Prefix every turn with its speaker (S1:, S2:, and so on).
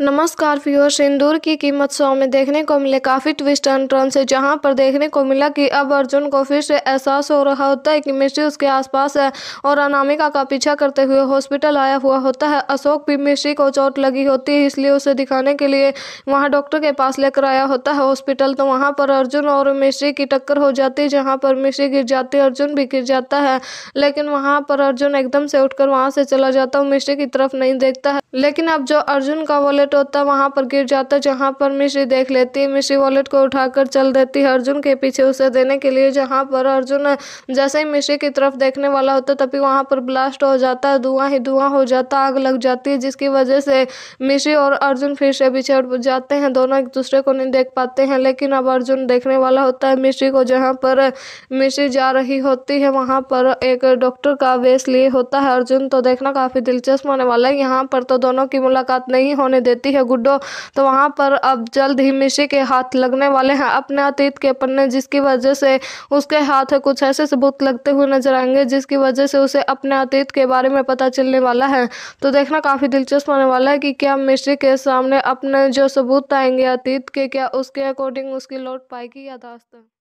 S1: नमस्कार फ्यूअर सिंदूर की कीमत शो में देखने को मिले काफ़ी ट्विस्ट एंड टर्न से जहां पर देखने को मिला कि अब अर्जुन को फिर से एहसास हो रहा होता है कि मिश्री उसके आसपास है और अनामिका का पीछा करते हुए हॉस्पिटल आया हुआ होता है अशोक भी मिश्री को चोट लगी होती है इसलिए उसे दिखाने के लिए वहाँ डॉक्टर के पास लेकर आया होता है हॉस्पिटल तो वहाँ पर अर्जुन और मिश्री की टक्कर हो जाती है जहाँ पर मिश्री गिर जाती है अर्जुन भी गिर जाता है लेकिन वहाँ पर अर्जुन एकदम से उठकर वहाँ से चला जाता है मिश्री की तरफ नहीं देखता है लेकिन अब जो अर्जुन का वॉलेट होता है वहाँ पर गिर जाता है जहाँ पर मिश्री देख लेती है मिश्री वॉलेट को उठाकर चल देती है अर्जुन के पीछे उसे देने के लिए जहाँ पर अर्जुन जैसे ही मिश्री की तरफ देखने वाला होता है तभी वहाँ पर ब्लास्ट हो जाता है धुआं ही धुआं हो जाता आग लग जाती है जिसकी वजह से मिश्री और अर्जुन फिर से पीछे जाते हैं दोनों एक दूसरे को नहीं देख पाते हैं लेकिन अब अर्जुन देखने वाला होता है मिश्री को जहाँ पर मिश्री जा रही होती है वहाँ पर एक डॉक्टर का वेश लिए होता है अर्जुन तो देखना काफ़ी दिलचस्प होने वाला है यहाँ पर तो दोनों की मुलाकात नहीं होने देती है गुड्डो तो वहाँ पर अब जल्द ही मिशी के हाथ लगने वाले हैं अपने अतीत के पन्ने जिसकी वजह से उसके हाथ कुछ ऐसे सबूत लगते हुए नजर आएंगे जिसकी वजह से उसे अपने अतीत के बारे में पता चलने वाला है तो देखना काफ़ी दिलचस्प होने वाला है कि क्या मिश्री के सामने अपने जो सबूत आएंगे अतीत के क्या उसके अकॉर्डिंग उसकी लौट पाएगी या दास्तान